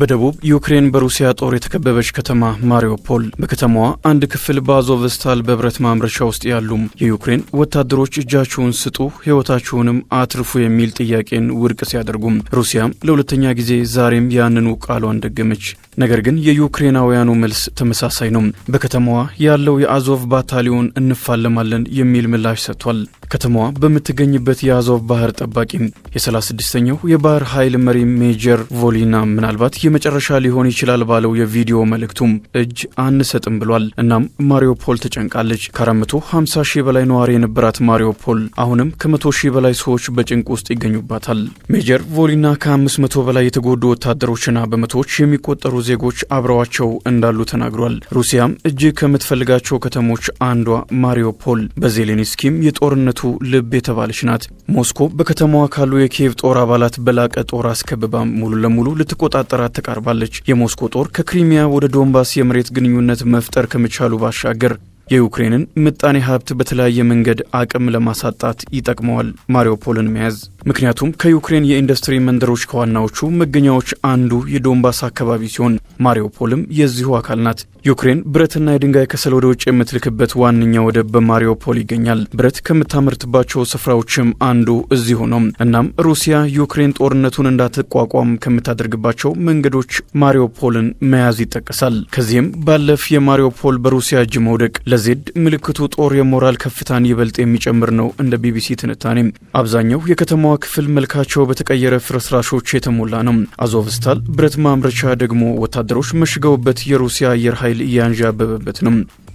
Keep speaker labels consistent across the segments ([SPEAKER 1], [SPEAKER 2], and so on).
[SPEAKER 1] በደቡብ ዩክሬን በሩሲያ ጦር የተከበበች ከተማ ማሪዮፖል። በከተማዋ አንድ ክፍል በአዞቭስታል በብረት ማምረቻ ውስጥ ያሉ የዩክሬን ወታደሮች እጃችሁን ስጡ፣ ሕይወታችሁንም አትርፉ የሚል ጥያቄን ውድቅ ሲያደርጉም ሩሲያም ለሁለተኛ ጊዜ ዛሬም ያንኑ ቃሏን ደገመች። ነገር ግን የዩክሬናውያኑ መልስ ተመሳሳይ ነው። በከተማዋ ያለው የአዞቭ ባታሊዮን እንፋለማለን የሚል ምላሽ ሰጥቷል። ከተማዋ በምትገኝበት የአዞቭ ባህር ጠባቂ የ36ኛው የባህር ኃይል መሪ ሜጀር ቮሊና ምናልባት የመጨረሻ ሊሆን ይችላል ባለው የቪዲዮ መልእክቱም እጅ አንሰጥም ብሏል። እናም ማሪዮፖል ተጨንቃለች። ከ450 ሺህ በላይ ነዋሪ የነበራት ማሪዮፖል አሁንም ከ100 ሺህ በላይ ሰዎች በጭንቅ ውስጥ ይገኙባታል። ሜጀር ቮሊና ከ500 በላይ የተጎዱ ወታደሮችና በመቶዎች የሚቆጠሩ ዜጎች አብረዋቸው እንዳሉ ተናግሯል። ሩሲያም እጅግ ከምትፈልጋቸው ከተሞች አንዷ ማሪዮፖል በዜሌንስኪም የጦርነቱ የጦርነቱ ልብ የተባለች ናት። ሞስኮ በከተማዋ ካሉ የኪየቭ ጦር አባላት በላቀ ጦር አስከብባ ሙሉ ለሙሉ ልትቆጣጠራት ተቃርባለች። የሞስኮ ጦር ከክሪሚያ ወደ ዶንባስ የመሬት ግንኙነት መፍጠር ከመቻሉ ባሻገር የዩክሬንን ምጣኔ ሀብት በተለያየ መንገድ አቅም ለማሳጣት ይጠቅመዋል ማሪውፖልን መያዝ። ምክንያቱም ከዩክሬን የኢንዱስትሪ መንደሮች ከዋናዎቹ መገኛዎች አንዱ የዶንባስ አካባቢ ሲሆን ማሪውፖልም የዚሁ አካል ናት። ዩክሬን ብረትና የድንጋይ ከሰል ወደ ውጭ የምትልክበት ዋነኛ ወደብ በማሪውፖል ይገኛል። ብረት ከምታመርትባቸው ስፍራዎችም አንዱ እዚሁ ነው። እናም ሩሲያ ዩክሬን ጦርነቱን እንዳትቋቋም ከምታደርግባቸው መንገዶች ማሪውፖልን መያዝ ይጠቀሳል። ከዚህም ባለፍ የማሪውፖል በሩሲያ እጅ መውደቅ ለዜድ ምልክቱ ጦር የሞራል ከፍታን ይበልጥ የሚጨምር ነው። እንደ ቢቢሲ ትንታኔ አብዛኛው የከተማዋ ክፍል መልካቸው በተቀየረ ፍርስራሾች የተሞላ ነው። አዞቭስታል ብረት ማምረቻ ደግሞ ወታደሮች መሽገውበት የሩሲያ አየር ኃይል እያንዣበበበት ነው።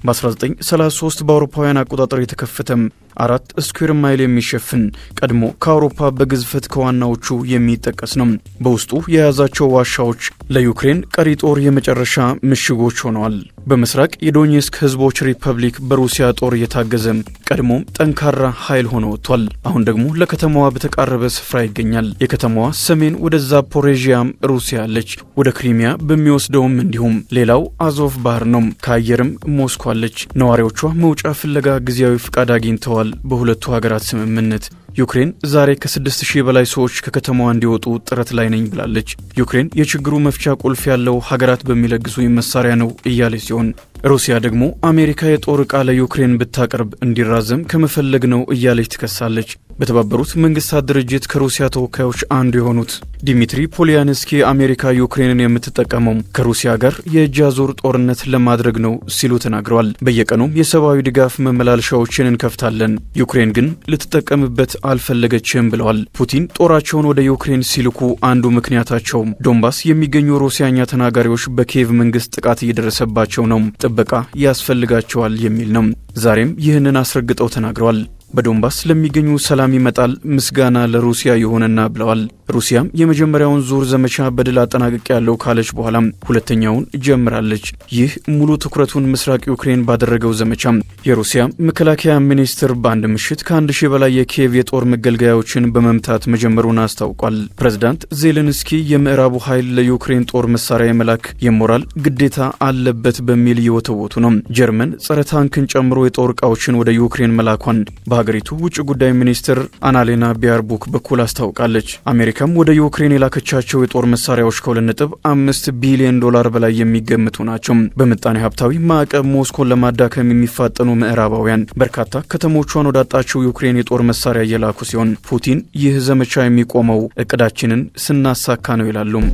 [SPEAKER 1] በ1933 በአውሮፓውያን አቆጣጠር የተከፈተም አራት ስኩዌር ማይል የሚሸፍን ቀድሞ ከአውሮፓ በግዝፈት ከዋናዎቹ የሚጠቀስ ነው። በውስጡ የያዛቸው ዋሻዎች ለዩክሬን ቀሪ ጦር የመጨረሻ ምሽጎች ሆነዋል። በምስራቅ የዶኔስክ ህዝቦች ሪፐብሊክ በሩሲያ ጦር እየታገዘ ቀድሞም ጠንካራ ኃይል ሆኖ ወጥቷል። አሁን ደግሞ ለከተማዋ በተቃረበ ስፍራ ይገኛል። የከተማዋ ሰሜን ወደ ዛፖሬዥያም ሩሲያ አለች፣ ወደ ክሪሚያ በሚወስደውም እንዲሁም። ሌላው አዞቭ ባህር ነው። ከአየርም ሞስኮ አለች። ነዋሪዎቿ መውጫ ፍለጋ ጊዜያዊ ፍቃድ አግኝተዋል። ተደርጓል። በሁለቱ ሀገራት ስምምነት ዩክሬን ዛሬ ከ ሺህ በላይ ሰዎች ከከተማዋ እንዲወጡ ጥረት ላይ ነኝ ብላለች። ዩክሬን የችግሩ መፍቻ ቁልፍ ያለው ሀገራት በሚለግሱኝ መሳሪያ ነው እያለች ሲሆን ሩሲያ ደግሞ አሜሪካ የጦር ዕቃ ለዩክሬን ብታቀርብ እንዲራዘም ከመፈለግ ነው እያለች ትከሳለች። በተባበሩት መንግስታት ድርጅት ከሩሲያ ተወካዮች አንዱ የሆኑት ዲሚትሪ ፖሊያንስኪ አሜሪካ ዩክሬንን የምትጠቀመው ከሩሲያ ጋር የእጅ አዙር ጦርነት ለማድረግ ነው ሲሉ ተናግረዋል። በየቀኑም የሰብአዊ ድጋፍ መመላለሻዎችን እንከፍታለን፣ ዩክሬን ግን ልትጠቀምበት አልፈለገችም ብለዋል። ፑቲን ጦራቸውን ወደ ዩክሬን ሲልኩ አንዱ ምክንያታቸውም ዶንባስ የሚገኙ ሩሲያኛ ተናጋሪዎች በኪየቭ መንግስት ጥቃት እየደረሰባቸው ነው፣ ጥበቃ ያስፈልጋቸዋል የሚል ነው። ዛሬም ይህንን አስረግጠው ተናግረዋል። በዶንባስ ለሚገኙ ሰላም ይመጣል ምስጋና ለሩሲያ የሆነና ብለዋል። ሩሲያ የመጀመሪያውን ዙር ዘመቻ በድል አጠናቀቅ ያለው ካለች በኋላ ሁለተኛውን ጀምራለች። ይህ ሙሉ ትኩረቱን ምስራቅ ዩክሬን ባደረገው ዘመቻ የሩሲያ መከላከያ ሚኒስትር በአንድ ምሽት ከአንድ ሺህ በላይ የኪየቭ የጦር መገልገያዎችን በመምታት መጀመሩን አስታውቋል። ፕሬዚዳንት ዜሌንስኪ የምዕራቡ ኃይል ለዩክሬን ጦር መሳሪያ የመላክ የሞራል ግዴታ አለበት በሚል እየወተወቱ ነው። ጀርመን ጸረ ታንክን ጨምሮ የጦር እቃዎችን ወደ ዩክሬን መላኳን በሀገሪቱ ውጭ ጉዳይ ሚኒስትር አናሌና ቢያርቡክ በኩል አስታውቃለች። አሜሪካም ወደ ዩክሬን የላከቻቸው የጦር መሳሪያዎች ከሁለት ነጥብ አምስት ቢሊዮን ዶላር በላይ የሚገምቱ ናቸው። በምጣኔ ሀብታዊ ማዕቀብ ሞስኮን ለማዳከም የሚፋጠኑ ምዕራባውያን በርካታ ከተሞቿን ወዳጣቸው ዩክሬን የጦር መሳሪያ እየላኩ ሲሆን ፑቲን ይህ ዘመቻ የሚቆመው እቅዳችንን ስናሳካ ነው ይላሉም።